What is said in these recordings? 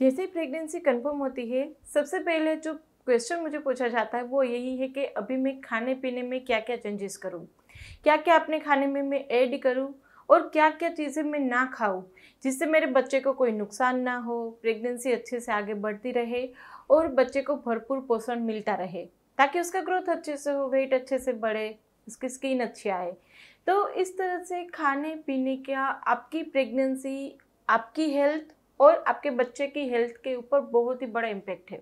जैसे pregnancy confirm होती है सबसे पहले जो क्वेश्चन मुझे पूछा जाता है वो यही है कि अभी मैं खाने पीने में क्या क्या चेंजेस करूँ क्या क्या अपने खाने में मैं ऐड करूँ और क्या क्या चीज़ें मैं ना खाऊँ जिससे मेरे बच्चे को कोई नुकसान ना हो प्रेगनेंसी अच्छे से आगे बढ़ती रहे और बच्चे को भरपूर पोषण मिलता रहे ताकि उसका ग्रोथ अच्छे से हो वेट अच्छे से बढ़े उसकी स्किन अच्छी आए तो इस तरह से खाने पीने का आपकी प्रेगनेंसी आपकी हेल्थ और आपके बच्चे की हेल्थ के ऊपर बहुत ही बड़ा इम्पैक्ट है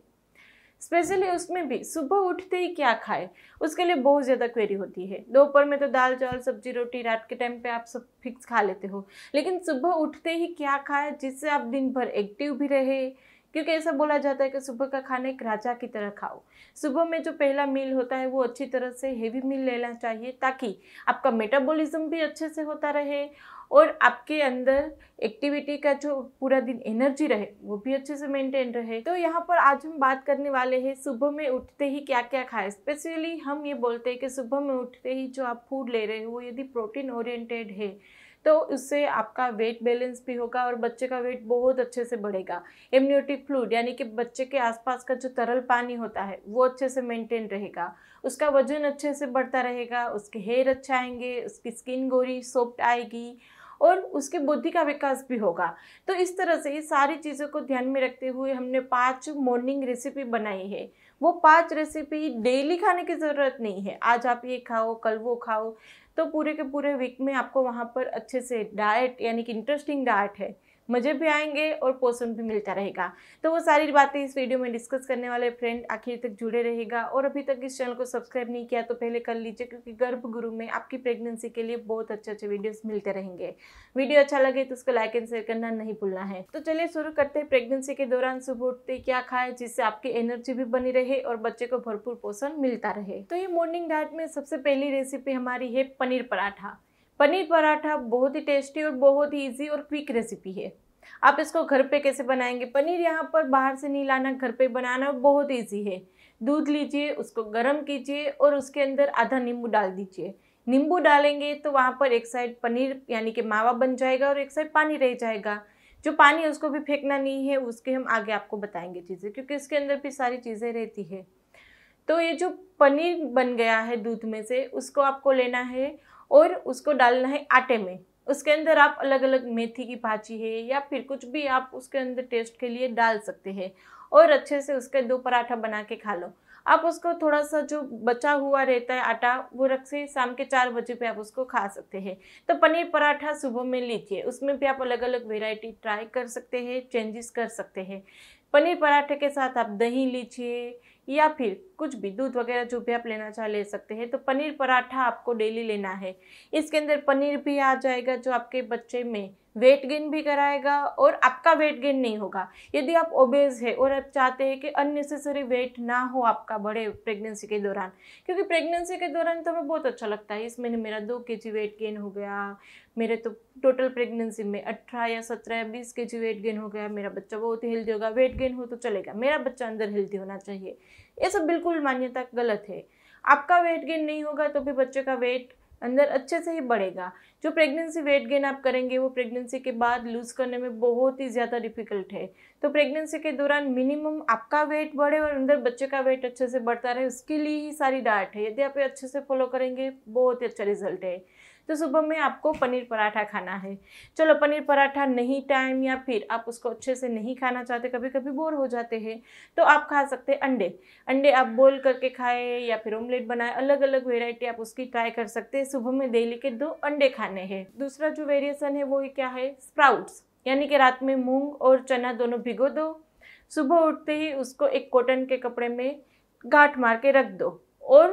स्पेशली उसमें भी सुबह उठते ही क्या खाए उसके लिए बहुत ज़्यादा क्वेरी होती है दोपहर में तो दाल चावल सब्जी रोटी रात के टाइम पे आप सब फिक्स खा लेते हो लेकिन सुबह उठते ही क्या खाए जिससे आप दिन भर एक्टिव भी रहे क्योंकि ऐसा बोला जाता है कि सुबह का खाना एक राजा की तरह खाओ सुबह में जो पहला मील होता है वो अच्छी तरह से हेवी मील लेना चाहिए ताकि आपका मेटाबॉलिज्म भी अच्छे से होता रहे और आपके अंदर एक्टिविटी का जो पूरा दिन एनर्जी रहे वो भी अच्छे से मेंटेन रहे तो यहाँ पर आज हम बात करने वाले हैं सुबह में उठते ही क्या क्या खाएं स्पेशली हम ये बोलते हैं कि सुबह में उठते ही जो आप फूड ले रहे हो यदि प्रोटीन ओरिएंटेड है तो उससे आपका वेट बैलेंस भी होगा और बच्चे का वेट बहुत अच्छे से बढ़ेगा इम्यूनिटी फ्लूड यानी कि बच्चे के आसपास का जो तरल पानी होता है वो अच्छे से मेंटेन रहेगा उसका वजन अच्छे से बढ़ता रहेगा उसके हेयर अच्छे आएंगे उसकी स्किन गोरी सॉफ्ट आएगी और उसके बुद्धि का विकास भी होगा तो इस तरह से ये सारी चीज़ों को ध्यान में रखते हुए हमने पांच मॉर्निंग रेसिपी बनाई है वो पांच रेसिपी डेली खाने की ज़रूरत नहीं है आज आप ये खाओ कल वो खाओ तो पूरे के पूरे वीक में आपको वहाँ पर अच्छे से डाइट यानी कि इंटरेस्टिंग डाइट है मज़े भी आएंगे और पोषण भी मिलता रहेगा तो वो सारी बातें इस वीडियो में डिस्कस करने वाले फ्रेंड आखिर तक जुड़े रहेगा और अभी तक इस चैनल को सब्सक्राइब नहीं किया तो पहले कर लीजिए क्योंकि गर्भगुरु में आपकी प्रेगनेंसी के लिए बहुत अच्छे अच्छे वीडियोज़ मिलते रहेंगे वीडियो अच्छा लगे तो उसको लाइक एंड शेयर करना नहीं भूलना है तो चलिए शुरू करते हैं प्रेगनेंसी के दौरान सुबह उठते क्या खाए जिससे आपकी एनर्जी भी बनी रहे और बच्चे को भरपूर पोषण मिलता रहे तो ये मॉर्निंग डाइट में सबसे पहली रेसिपी हमारी है पनीर पराठा पनीर पराठा बहुत ही टेस्टी और बहुत ही ईजी और क्विक रेसिपी है आप इसको घर पे कैसे बनाएंगे पनीर यहाँ पर बाहर से नहीं लाना घर पे बनाना बहुत ईजी है दूध लीजिए उसको गर्म कीजिए और उसके अंदर आधा नींबू डाल दीजिए नींबू डालेंगे तो वहाँ पर एक साइड पनीर यानी कि मावा बन जाएगा और एक साइड पानी रह जाएगा जो पानी उसको भी फेंकना नहीं है उसके हम आगे आपको बताएंगे चीज़ें क्योंकि इसके अंदर भी सारी चीज़ें रहती है तो ये जो पनीर बन गया है दूध में से उसको आपको लेना है और उसको डालना है आटे में उसके अंदर आप अलग अलग मेथी की भाजी है या फिर कुछ भी आप उसके अंदर टेस्ट के लिए डाल सकते हैं और अच्छे से उसके दो पराठा बना के खा लो आप उसको थोड़ा सा जो बचा हुआ रहता है आटा वो रख से शाम के चार बजे पे आप उसको खा सकते हैं तो पनीर पराठा सुबह में लीजिए उसमें भी आप अलग अलग वेराइटी ट्राई कर सकते हैं चेंजेस कर सकते हैं पनीर पराठे के साथ आप दही लीजिए या फिर कुछ भी दूध वगैरह जो भी आप लेना चाहे ले सकते हैं तो पनीर पराठा आपको डेली लेना है इसके अंदर पनीर भी आ जाएगा जो आपके बच्चे में वेट गेन भी कराएगा और आपका वेट गेन नहीं होगा यदि आप ओबेज है और आप चाहते हैं कि अननेसेसरी वेट ना हो आपका बड़े प्रेगनेंसी के दौरान क्योंकि प्रेगनेंसी के दौरान तो हमें बहुत अच्छा लगता है इसमें मेरा दो के जी वेट गेन हो गया मेरे तो टोटल प्रेगनेंसी में अठारह या सत्रह या बीस के जी वेट गेन हो गया मेरा बच्चा बहुत ही हेल्दी होगा वेट गेन हो तो चलेगा मेरा बच्चा अंदर हेल्दी होना चाहिए ये सब बिल्कुल मान्यता गलत है आपका वेट गेन नहीं होगा तो भी बच्चे का वेट अंदर अच्छे से ही बढ़ेगा जो प्रेगनेंसी वेट गेन आप करेंगे वो प्रेगनेंसी के बाद लूज़ करने में बहुत ही ज़्यादा डिफिकल्ट है तो प्रेगनेंसी के दौरान मिनिमम आपका वेट बढ़े और अंदर बच्चे का वेट अच्छे से बढ़ता रहे उसके लिए ही सारी डाइट है यदि आप ये अच्छे से फॉलो करेंगे बहुत ही अच्छा रिजल्ट है तो सुबह में आपको पनीर पराठा खाना है चलो पनीर पराठा नहीं टाइम या फिर आप उसको अच्छे से नहीं खाना चाहते कभी कभी बोर हो जाते हैं तो आप खा सकते हैं अंडे अंडे आप बोल करके खाए या फिर ऑमलेट बनाए अलग अलग वेराइटी आप उसकी ट्राई कर सकते हैं सुबह में डेली के दो अंडे खाने हैं दूसरा जो वेरिएशन है वो क्या है स्प्राउट्स यानी कि रात में मूंग और चना दोनों भिगो दो सुबह उठते ही उसको एक कॉटन के कपड़े में गांठ मार के रख दो और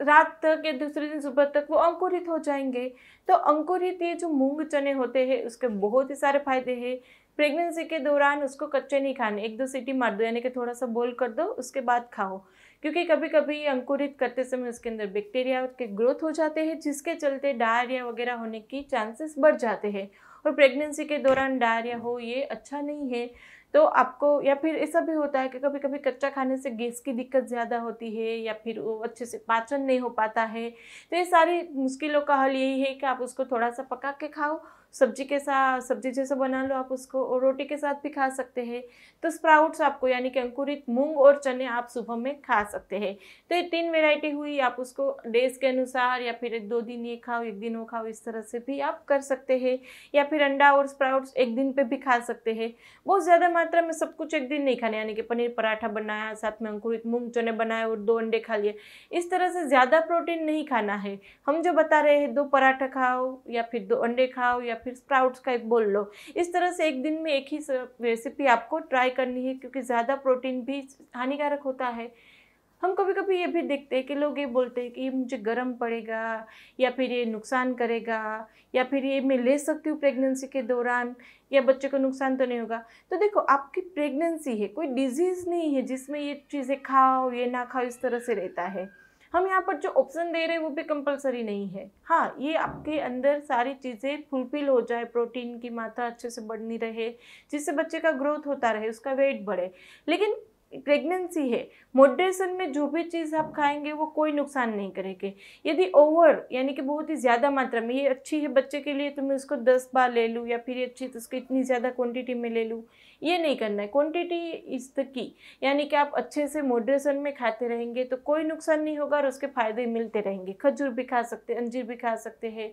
रात तक या दूसरे दिन सुबह तक वो अंकुरित हो जाएंगे तो अंकुरित ये जो मूंग चने होते हैं उसके बहुत ही सारे फायदे हैं प्रेगनेंसी के दौरान उसको कच्चे नहीं खाने एक दो सीटी मार दो यानी कि थोड़ा सा बोल कर दो उसके बाद खाओ क्योंकि कभी कभी ये अंकुरित करते समय उसके अंदर बैक्टीरिया के ग्रोथ हो जाते हैं जिसके चलते डायरिया वगैरह होने की चांसेस बढ़ जाते हैं और प्रेगनेंसी के दौरान डायरिया हो ये अच्छा नहीं है तो आपको या फिर ऐसा भी होता है कि कभी कभी कच्चा खाने से गैस की दिक्कत ज़्यादा होती है या फिर वो अच्छे से पाचन नहीं हो पाता है तो ये सारी मुश्किलों का हल यही है कि आप उसको थोड़ा सा पका के खाओ सब्जी के साथ सब्जी जैसा बना लो आप उसको और रोटी के साथ भी खा सकते हैं तो स्प्राउट्स आपको यानी कि अंकुरित मूंग और चने आप सुबह में खा सकते हैं तो ये तीन वेराइटी हुई आप उसको डेज के अनुसार या फिर एक दो दिन ये खाओ एक दिन वो खाओ इस तरह से भी आप कर सकते हैं या फिर अंडा और स्प्राउट्स एक दिन पर भी खा सकते हैं बहुत ज़्यादा मात्रा में सब कुछ एक दिन नहीं खाने यानी कि पनीर पराठा बनाया साथ में अंकुरित मूँग चने बनाए और दो अंडे खा लिए इस तरह से ज़्यादा प्रोटीन नहीं खाना है हम जो बता रहे हैं दो पराठा खाओ या फिर दो अंडे खाओ या फिर स्प्राउट्स का एक बोल लो इस तरह से एक दिन में एक ही रेसिपी आपको ट्राई करनी है क्योंकि ज़्यादा प्रोटीन भी हानिकारक होता है हम कभी कभी ये भी देखते हैं कि लोग ये बोलते हैं कि ये मुझे गर्म पड़ेगा या फिर ये नुकसान करेगा या फिर ये मैं ले सकती हूँ प्रेगनेंसी के दौरान या बच्चे को नुकसान तो नहीं होगा तो देखो आपकी प्रेगनेंसी है कोई डिजीज़ नहीं है जिसमें ये चीज़ें खाओ ये ना खाओ इस तरह से रहता है हम यहाँ पर जो ऑप्शन दे रहे हैं वो भी कंपलसरी नहीं है हाँ ये आपके अंदर सारी चीज़ें फुलफिल हो जाए प्रोटीन की मात्रा अच्छे से बढ़नी रहे जिससे बच्चे का ग्रोथ होता रहे उसका वेट बढ़े लेकिन प्रेगनेंसी है मोड्रेशन में जो भी चीज़ आप खाएंगे वो कोई नुकसान नहीं करेगी यदि ओवर यानी कि बहुत ही ज़्यादा मात्रा में ये अच्छी है बच्चे के लिए तो मैं उसको दस बार ले लूँ या फिर ये अच्छी तो उसको इतनी ज़्यादा क्वांटिटी में ले लूँ ये नहीं करना है क्वांटिटी इज़ द की यानी कि आप अच्छे से मोड्रेशन में खाते रहेंगे तो कोई नुकसान नहीं होगा और उसके फ़ायदे मिलते रहेंगे खजूर भी खा सकते अंजीर भी खा सकते हैं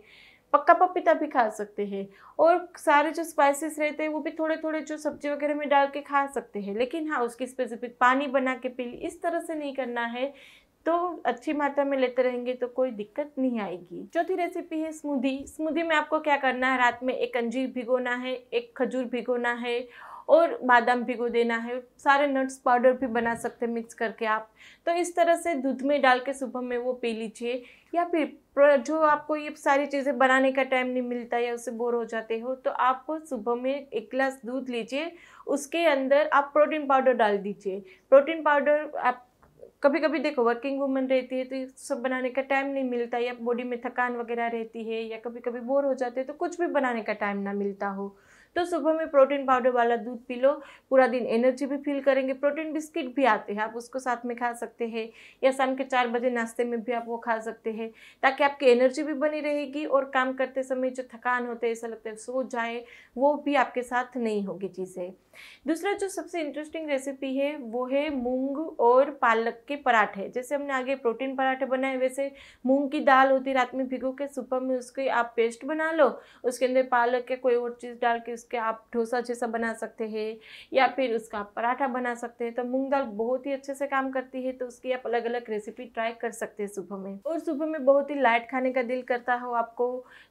पक्का पपीता भी खा सकते हैं और सारे जो स्पाइसेस रहते हैं वो भी थोड़े थोड़े जो सब्जी वगैरह में डाल के खा सकते हैं लेकिन हाँ उसकी स्पेसिफिक पानी बना के पी इस तरह से नहीं करना है तो अच्छी मात्रा में लेते रहेंगे तो कोई दिक्कत नहीं आएगी चौथी रेसिपी है स्मूदी स्मूदी में आपको क्या करना है रात में एक अंजीर भिगोना है एक खजूर भिगोना है और बादाम भिगो देना है सारे नट्स पाउडर भी बना सकते हैं मिक्स करके आप तो इस तरह से दूध में डाल के सुबह में वो पी लीजिए या फिर जो आपको ये सारी चीज़ें बनाने का टाइम नहीं मिलता या उसे बोर हो जाते हो तो आप सुबह में एक गिलास दूध लीजिए उसके अंदर आप प्रोटीन पाउडर डाल दीजिए प्रोटीन पाउडर आप कभी कभी देखो वर्किंग वूमन रहती है तो ये सब बनाने का टाइम नहीं मिलता या बॉडी में थकान वगैरह रहती है या कभी कभी बोर हो जाते हैं तो कुछ भी बनाने का टाइम ना मिलता हो तो सुबह में प्रोटीन पाउडर वाला दूध पी लो पूरा दिन एनर्जी भी फील करेंगे प्रोटीन बिस्किट भी आते हैं आप उसको साथ में खा सकते हैं या शाम के चार बजे नाश्ते में भी आप वो खा सकते हैं ताकि आपकी एनर्जी भी बनी रहेगी और काम करते समय जो थकान होते ऐसा लगता है सो जाए वो भी आपके साथ नहीं होगी चीज़ें दूसरा जो सबसे इंटरेस्टिंग रेसिपी है वो है मूंग और पालक के पराठे जैसे हमने आगे प्रोटीन पराठे बनाए वैसे मूंग की दाल होती रात में भिगो के सुबह में उसकी आप पेस्ट बना लो उसके अंदर पालक या कोई और चीज़ डाल के उसके आप डोसा जैसा बना सकते हैं या फिर उसका आप पराठा बना सकते हैं तो मूंग दाल बहुत ही अच्छे से काम करती है तो उसकी आप अलग अलग रेसिपी ट्राई कर सकते हैं सुबह में और सुबह में बहुत ही लाइट खाने का दिल करता हो आपको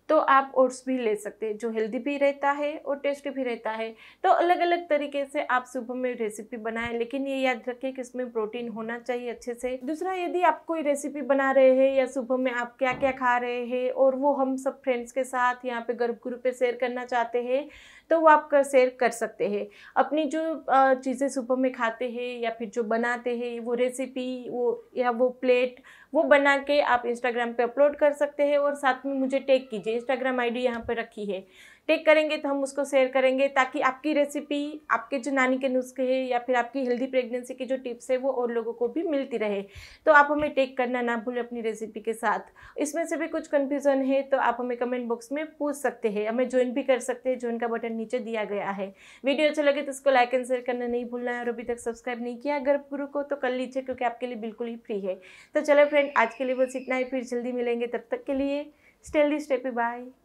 तो आप ओट्स भी ले सकते हैं जो हेल्दी भी रहता है और टेस्टी भी रहता है तो अलग अलग तरीके से आप सुबह में रेसिपी बनाएं लेकिन ये याद रखें कि इसमें प्रोटीन होना चाहिए अच्छे से दूसरा यदि आप कोई रेसिपी बना रहे हैं या सुबह में आप क्या क्या खा रहे हैं और वो हम सब फ्रेंड्स के साथ यहाँ पे गर्भ ग्रुप पे शेयर करना चाहते हैं तो वो आप कर शेयर कर सकते हैं अपनी जो चीज़ें सुबह में खाते हैं या फिर जो बनाते हैं वो रेसिपी वो या वो प्लेट वो बना के आप इंस्टाग्राम पे अपलोड कर सकते हैं और साथ में मुझे टैग कीजिए इंस्टाग्राम आईडी यहाँ पर रखी है टेक करेंगे तो हम उसको शेयर करेंगे ताकि आपकी रेसिपी आपके जो नानी के नुस्खे हैं या फिर आपकी हेल्दी प्रेगनेंसी की जो टिप्स है वो और लोगों को भी मिलती रहे तो आप हमें टेक करना ना भूलें अपनी रेसिपी के साथ इसमें से भी कुछ कन्फ्यूज़न है तो आप हमें कमेंट बॉक्स में पूछ सकते हैं हमें ज्वाइन भी कर सकते हैं ज्वाइन का बटन नीचे दिया गया है वीडियो अच्छा लगे तो उसको लाइक एंड शेयर करना नहीं भूलना है और अभी तक सब्सक्राइब नहीं किया अगर गुरु को तो कर लीजिए क्योंकि आपके लिए बिल्कुल ही फ्री है तो चलो फ्रेंड आज के लिए बस इतना ही फिर जल्दी मिलेंगे तब तक के लिए दी स्टेपी बाय